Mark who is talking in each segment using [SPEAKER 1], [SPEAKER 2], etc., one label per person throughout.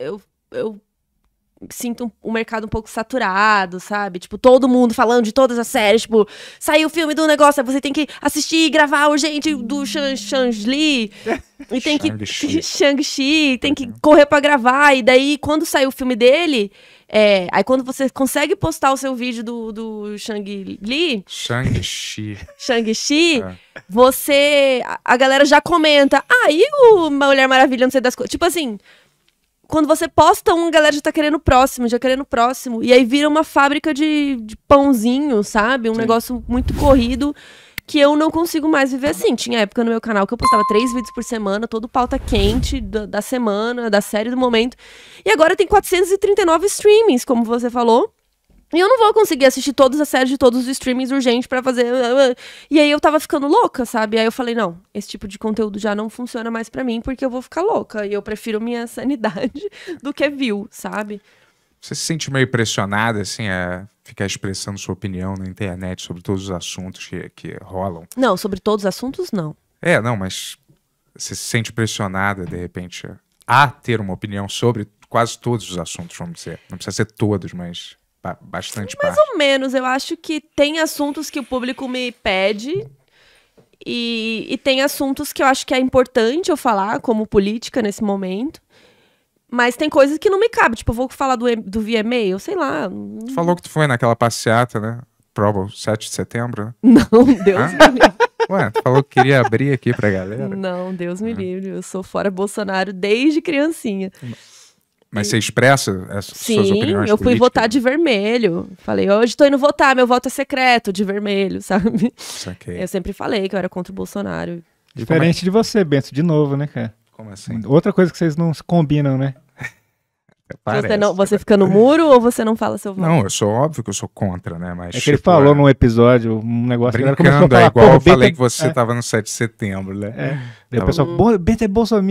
[SPEAKER 1] Eu, eu sinto o um, mercado um pouco saturado, sabe? Tipo, todo mundo falando de todas as séries, tipo, saiu o filme do negócio, você tem que assistir e gravar urgente do Shang-Li. e tem que Shang-Chi, tem que uhum. correr para gravar e daí quando sai o filme dele, é, aí quando você consegue postar o seu vídeo do, do Shang-Li,
[SPEAKER 2] Shang-Chi.
[SPEAKER 1] Shang-Chi, é. você a, a galera já comenta: "Ah, e o Mulher Maravilha, não sei das coisas". Tipo assim, quando você posta um, a galera já tá querendo próximo, já querendo próximo. E aí vira uma fábrica de, de pãozinho, sabe? Um Sim. negócio muito corrido que eu não consigo mais viver assim. Tinha época no meu canal que eu postava três vídeos por semana, todo pauta quente da, da semana, da série do momento. E agora tem 439 streamings, como você falou. E eu não vou conseguir assistir todas as séries de todos os streamings urgentes para fazer. Ah, ah, ah. E aí eu tava ficando louca, sabe? Aí eu falei, não, esse tipo de conteúdo já não funciona mais para mim, porque eu vou ficar louca. E eu prefiro minha sanidade do que view, sabe?
[SPEAKER 2] Você se sente meio pressionada, assim, a ficar expressando sua opinião na internet sobre todos os assuntos que, que rolam?
[SPEAKER 1] Não, sobre todos os assuntos, não.
[SPEAKER 2] É, não, mas você se sente pressionada, de repente, a ter uma opinião sobre quase todos os assuntos, vamos dizer. Não precisa ser todos, mas bastante Mais parte.
[SPEAKER 1] ou menos, eu acho que tem assuntos que o público me pede e, e, tem assuntos que eu acho que é importante eu falar, como política nesse momento. Mas tem coisas que não me cabe, tipo, eu vou falar do, do VMA, eu sei lá. Tu
[SPEAKER 2] falou que tu foi naquela passeata, né? Prova 7 de setembro, né? Não, Deus me livre. Ué, tu falou que queria abrir aqui pra galera.
[SPEAKER 1] Não, Deus me ah. livre, eu sou fora Bolsonaro desde criancinha.
[SPEAKER 2] Hum. Mas você expressa Sim, suas opiniões? Sim, eu fui políticas. votar de
[SPEAKER 1] vermelho. Falei, hoje tô indo votar, meu voto é secreto, de vermelho, sabe?
[SPEAKER 2] Saquei. Eu sempre
[SPEAKER 1] falei que eu era contra o Bolsonaro.
[SPEAKER 3] Diferente é? de você, Bento, de novo, né, cara? Como assim? Outra coisa que vocês não combinam, né?
[SPEAKER 2] Parece. Você,
[SPEAKER 1] não, né? você fica no muro ou você não fala seu voto?
[SPEAKER 2] Não, eu sou óbvio que eu sou contra, né? Mas, é que ele tipo, falou é... num episódio um negócio Brincando, que começou a é falar, é igual eu falei que você estava é. no 7 de setembro, né? É. é. Daí o então, pessoal,
[SPEAKER 3] hum. Beto é Bolsonaro.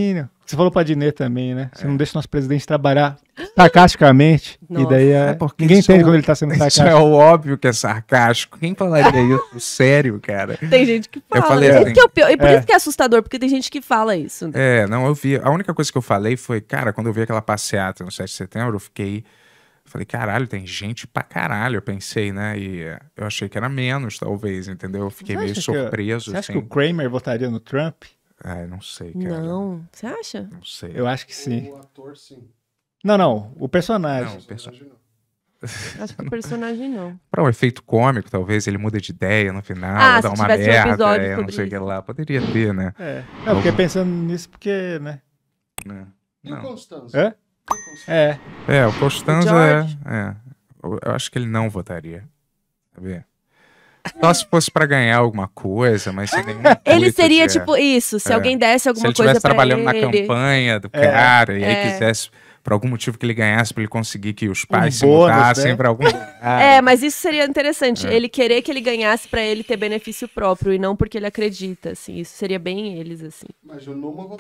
[SPEAKER 3] Você falou pra Dinê também, né? Você não deixa o nosso presidente trabalhar sarcasticamente. Nossa. E daí é-, é porque ninguém é entende é quando ele tá sendo sarcástico. Isso é
[SPEAKER 2] óbvio que é sarcástico. Quem falaria isso? Sério, cara. Tem gente que fala. Eu falei assim, é, é pior, E por é. isso que
[SPEAKER 1] é assustador, porque tem gente que fala isso. Né?
[SPEAKER 2] É, não, eu vi. A única coisa que eu falei foi, cara, quando eu vi aquela passeata no 7 de setembro, eu fiquei. Falei, caralho, tem gente pra caralho, eu pensei, né? E eu achei que era menos, talvez, entendeu? Eu fiquei meio surpreso. você acha assim. que o Kramer votaria no Trump? Ah, eu não sei, cara.
[SPEAKER 1] Não, você acha?
[SPEAKER 2] Não sei. Eu acho que sim. O ator, sim.
[SPEAKER 3] Não, não, o personagem. Não, o personagem não. Acho que o
[SPEAKER 1] personagem não.
[SPEAKER 2] Para um efeito cômico, talvez ele muda de ideia no final, ah, dá uma merda, um é, não sei o que lá. Poderia ter, né? É, é não, fiquei
[SPEAKER 3] pensando nisso porque, né? É. E o Constanza? É? É. É, o Constanza é,
[SPEAKER 2] é. Eu acho que ele não votaria. Sabia? Só se fosse para ganhar alguma coisa, mas sem nenhum. Ele seria de... tipo
[SPEAKER 1] isso, se é. alguém desse alguma coisa. se ele estivesse ele. trabalhando na campanha do é. cara e aí
[SPEAKER 2] quisesse por algum motivo que ele ganhasse, para ele conseguir que os pais um se bônus, mudassem né? para algum. Ah. É,
[SPEAKER 1] mas isso seria interessante. É. Ele querer que ele ganhasse para ele ter benefício próprio e não porque ele acredita, assim. Isso seria bem eles, assim. Mas eu não vou